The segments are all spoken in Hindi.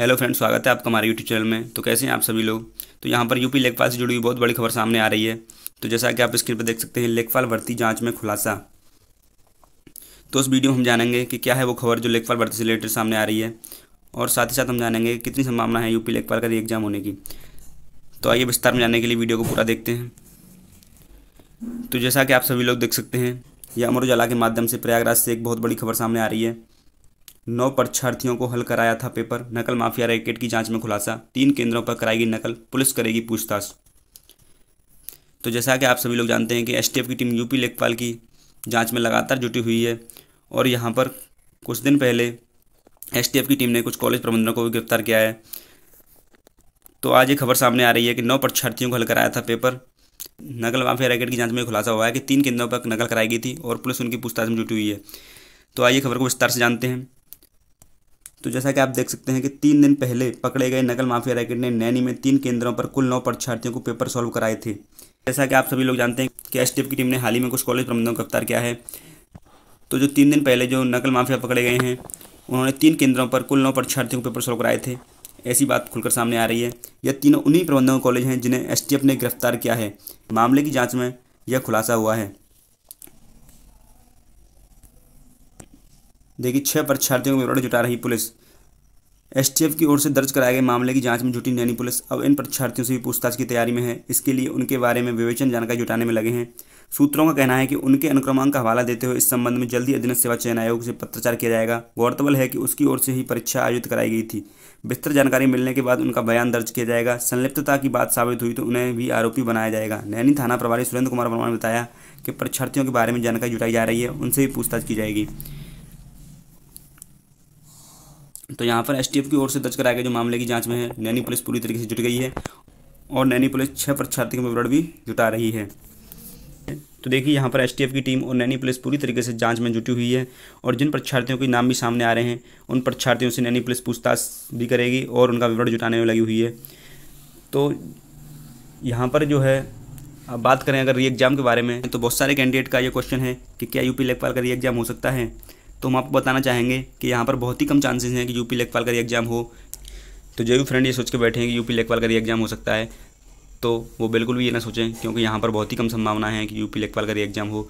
हेलो फ्रेंड्स स्वागत है आपका हमारे यूट्यूब चैनल में तो कैसे हैं आप सभी लोग तो यहाँ पर यूपी लेखपाल से जुड़ी हुई बहुत बड़ी खबर सामने आ रही है तो जैसा कि आप स्क्रीन पर देख सकते हैं लेखपाल भर्ती जांच में खुलासा तो उस वीडियो में हम जानेंगे कि क्या है वो खबर जो लेखपाल भर्ती से रिलेटेड सामने आ रही है और साथ ही साथ हम जानेंगे कितनी संभावना है यूपी लेखपाल का एग्जाम होने की तो आइए विस्तार में जाने के लिए वीडियो को पूरा देखते हैं तो जैसा कि आप सभी लोग देख सकते हैं यह अमर उजाला के माध्यम से प्रयागराज से एक बहुत बड़ी खबर सामने आ रही है नौ परीक्षार्थियों को हल कराया था पेपर नकल माफिया रैकेट की जांच में खुलासा तीन केंद्रों पर कराएगी नकल पुलिस करेगी पूछताछ तो जैसा कि आप सभी लोग जानते हैं कि एसटीएफ की टीम यूपी लेखपाल की जांच में लगातार जुटी हुई है और यहाँ पर कुछ दिन पहले एसटीएफ की टीम ने कुछ कॉलेज प्रबंधकों को भी गिरफ्तार किया है तो आज ये खबर सामने आ रही है कि नौ परीक्षार्थियों को हल कराया था पेपर नकल माफिया रैकेट की जांच में खुलासा हुआ है कि तीन केंद्रों पर नकल कराई गई थी और पुलिस उनकी पूछताछ में जुटी हुई है तो आइए खबर को विस्तार से जानते हैं तो जैसा कि आप देख सकते हैं कि तीन दिन पहले पकड़े गए नकल माफिया रैकेट ने नैनी में तीन केंद्रों पर कुल नौ परीक्षार्थियों को पेपर सॉल्व कराए थे जैसा कि आप सभी लोग जानते हैं कि एस की टीम ने हाल ही में कुछ कॉलेज प्रबंधों को गिरफ्तार किया है तो जो तीन दिन पहले जो नकल माफिया पकड़े गए हैं उन्होंने तीन केंद्रों पर कुल नौ परीक्षार्थियों को पेपर सॉल्व कराए थे ऐसी बात खुलकर सामने आ रही है यह तीनों उन्हीं प्रबंधकों कॉलेज हैं जिन्हें एस ने गिरफ्तार किया है मामले की जाँच में यह खुलासा हुआ है देखिए छह परीक्षार्थियों को विवरण जुटा रही पुलिस एसटीएफ की ओर से दर्ज कराए गए मामले की जांच में जुटी नैनी पुलिस अब इन परीक्षार्थियों से भी पूछताछ की तैयारी में है इसके लिए उनके बारे में विवेचन जानकारी जुटाने में लगे हैं सूत्रों का कहना है कि उनके अनुक्रमांक का हवाला देते हुए इस संबंध में जल्दी अधीन सेवा चयन आयोग से पत्रचार किया जाएगा गौरतलब है कि उसकी ओर से ही परीक्षा आयोजित कराई गई थी विस्तृत जानकारी मिलने के बाद उनका बयान दर्ज किया जाएगा संलिप्तता की बात साबित हुई तो उन्हें भी आरोपी बनाया जाएगा नैनी थाना प्रभारी सुरेंद्र कुमार वर्मा ने बताया कि परीक्षार्थियों के बारे में जानकारी जुटाई जा रही है उनसे भी पूछताछ की जाएगी तो यहाँ पर एस की ओर से दर्ज कराए गए जो मामले की जांच में है नैनी पुलिस पूरी तरीके से जुट गई है और नैनी पुलिस छः परीक्षार्थियों के विवरण भी जुटा रही है तो देखिए यहाँ पर एस की टीम और नैनी पुलिस पूरी तरीके से जांच में जुटी हुई है और जिन परीक्षार्थियों के नाम भी सामने आ रहे हैं उन परीक्षार्थियों से नैनी पुलिस पूछताछ भी करेगी और उनका विवरण जुटाने में लगी हुई है तो यहाँ पर जो है अब बात करें अगर री एग्ज़ाम के बारे में तो बहुत सारे कैंडिडेट का ये क्वेश्चन है कि क्या यूपी लेखपाल का री एग्ज़ाम हो सकता है तो हम आपको बताना चाहेंगे कि यहाँ पर बहुत ही कम चांसेस हैं कि यूपी लेखपाल का एग्ज़ाम हो तो जो भी फ्रेंड ये सोच के बैठे हैं कि यूपी लेखपाल का एग्ज़ाम हो सकता है तो वो बिल्कुल भी ये ना सोचें क्योंकि यहाँ पर बहुत ही कम संभावना है कि यूपी लेखपाल का एग्ज़ाम हो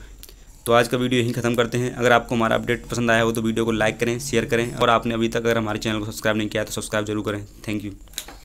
तो आज का वीडियो यहीं ख़त्म करते हैं अगर आपको हमारा अपडेट पसंद आया हो तो वीडियो को लाइक करें शेयर करें और आपने अभी तक अगर हमारे चैनल को सब्सक्राइब नहीं किया तो सब्सक्राइब जरूर करें थैंक यू